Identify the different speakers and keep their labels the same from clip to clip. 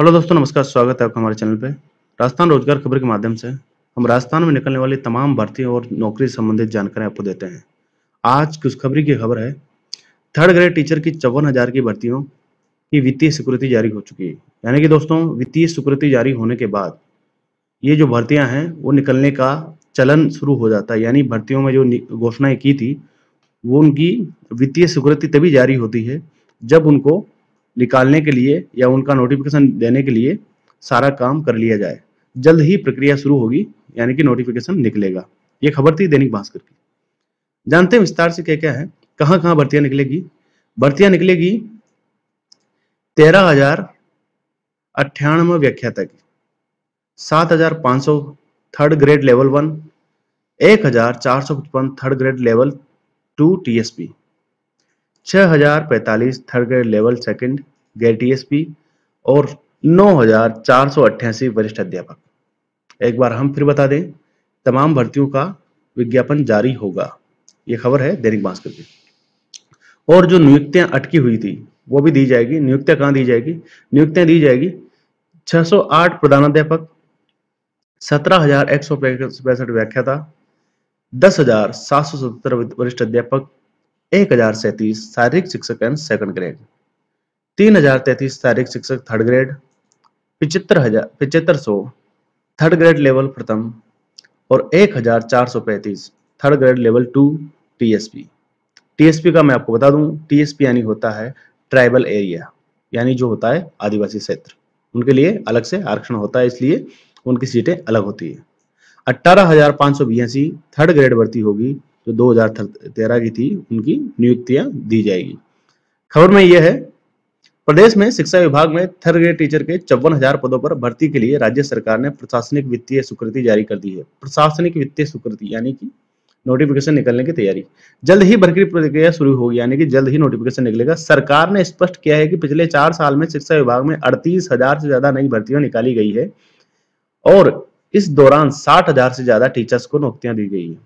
Speaker 1: hello दोस्तों नमस्कार स्वागत है आपका हमारे चैनल पे राजस्थान रोजगार खबर के माध्यम से हम राजस्थान में निकलने वाली तमाम भर्ती और नौकरी संबंधित जानकारी आपको देते हैं आज खबरी की खबर है थर्ड ग्रेड टीचर की चौवन हजार की भर्तियों की वित्तीय स्वीकृति जारी हो चुकी है यानी कि दोस्तों वित्तीय स्वीकृति जारी होने के बाद ये जो भर्तियां हैं वो निकलने का चलन शुरू हो जाता है यानी भर्तियों में जो घोषणाएं की थी वो उनकी वित्तीय स्वीकृति तभी जारी होती है जब उनको निकालने के लिए या उनका नोटिफिकेशन देने के लिए सारा काम कर लिया जाए जल्द ही प्रक्रिया शुरू होगी यानी कि नोटिफिकेशन निकलेगा ये खबर थी दैनिक भास्कर की जानते हैं विस्तार से क्या क्या है कहाँ कहां भर्तियां निकलेगी भर्तियां निकलेगी तेरह हजार अट्ठानवे व्याख्या तक सात हजार पांच सौ थर्ड ग्रेड लेवल वन एक हजार चार सौ पचपन third grade level two TSP छः हजार पैंतालीस third grade level second grade ESP और नौ हजार चार सौ अट्ठासी वरिष्ठ अध्यापक एक बार हम फिर बता दें तमाम भर्तियों का विज्ञापन जारी होगा ये खबर है दैनिक भास्कर की और जो नियुक्तियां अटकी हुई थी वो भी दी जाएगी नियुक्तियां कहाँ दी जाएगी नियुक्तियां दी जाएगी 608 प्रधानाध्यापक सत्रह हजार एक सौ पैंसठ व्याख्याता दस हजार सात सौ सत्तर वरिष्ठ अध्यापक एक हजार सैंतीस शारीरिक शिक्षक एंड सेकंड ग्रेड तीन हजार तैतीस शारीरिक शिक्षक थर्ड ग्रेड पिचहत्तर हजार पिचहत्तर सौ थर्ड ग्रेड लेवल प्रथम और एक हजार चार सौ पैंतीस third grade level two TSP TSP का मैं आपको बता दूं टीएसपी यानी होता है ट्राइबल एरिया यानी जो होता है आदिवासी क्षेत्र उनके लिए अलग से आरक्षण होता है इसलिए उनकी सीटें अलग होती है अट्ठारह हजार पाँच सौ बयासी थर्ड ग्रेड भर्ती होगी जो 2013 की थी उनकी नियुक्तियां दी जाएगी खबर में यह है प्रदेश में शिक्षा विभाग में थर्ड ग्रेड टीचर के चौवन हजार पदों पर भर्ती के लिए राज्य सरकार ने प्रशासनिक वित्तीय स्वीकृति जारी कर दी है प्रशासनिक वित्तीय स्वीकृति यानी कि नोटिफिकेशन निकलने की तैयारी जल्द ही भर्ती प्रक्रिया शुरू होगी यानी कि जल्द ही नोटिफिकेशन निकलेगा सरकार ने स्पष्ट किया है कि पिछले चार साल में शिक्षा विभाग में अड़तीस हजार से ज्यादा नई भर्तियां निकाली गई है और इस दौरान साठ हजार से ज्यादा टीचर्स को नौकरियां दी गई है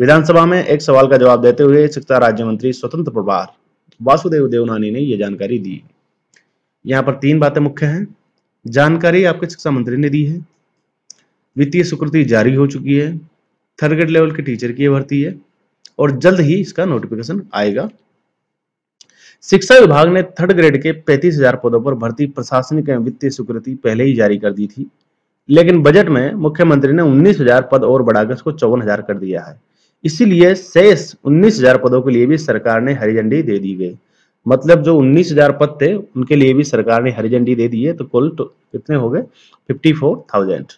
Speaker 1: विधानसभा में एक सवाल का जवाब देते हुए शिक्षा राज्य मंत्री स्वतंत्र प्रभार वासुदेव देवनानी ने यह जानकारी दी यहाँ पर तीन बातें मुख्य हैं जानकारी आपके शिक्षा मंत्री ने दी है वित्तीय स्वीकृति जारी हो चुकी है थर्ड ग्रेड लेवल के टीचर की भर्ती है और जल्द ही इसका नोटिफिकेशन आएगा शिक्षा विभाग ने थर्ड ग्रेड के पैंतीस हजार पदों पर भर्ती प्रशासनिक एवं वित्तीय स्वीकृति पहले ही जारी कर दी थी लेकिन बजट में मुख्यमंत्री ने उन्नीस हजार पद और बढ़ाकर उसको चौवन हजार कर दिया है इसीलिए शेष 19,000 पदों के लिए भी सरकार ने हरी झंडी दे दी गई मतलब जो 19,000 पद थे उनके लिए भी सरकार ने हरी झंडी दे दी है तो कुल तो कितने हो गए 54,000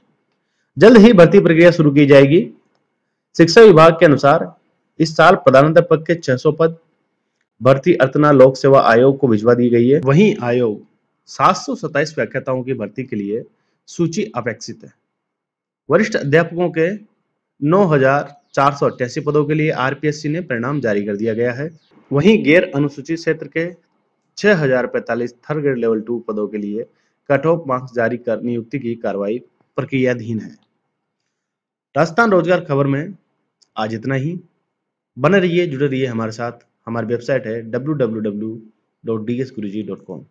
Speaker 1: जल्द ही भर्ती प्रक्रिया शुरू की जाएगी शिक्षा विभाग के अनुसार इस साल प्रधानता पद के 600 पद भर्ती अर्थना लोक सेवा आयोग को भिजवा दी गई है वहीं आयोग सात व्याख्याताओं की भर्ती के लिए सूची अपेक्षित है वरिष्ठ अध्यापकों के नौ हजार चार पदों के लिए आर ने परिणाम जारी कर दिया गया है वहीं गैर अनुसूचित क्षेत्र के छह थर्ड ग्रेड लेवल टू पदों के लिए कट ऑफ मार्क्स जारी कर नियुक्ति की कार्रवाई प्रक्रियाधीन है राजस्थान रोजगार खबर में आज इतना ही बने रहिए जुड़े रहिए हमारे साथ हमारी वेबसाइट है W W W dot D S Guru ji dot com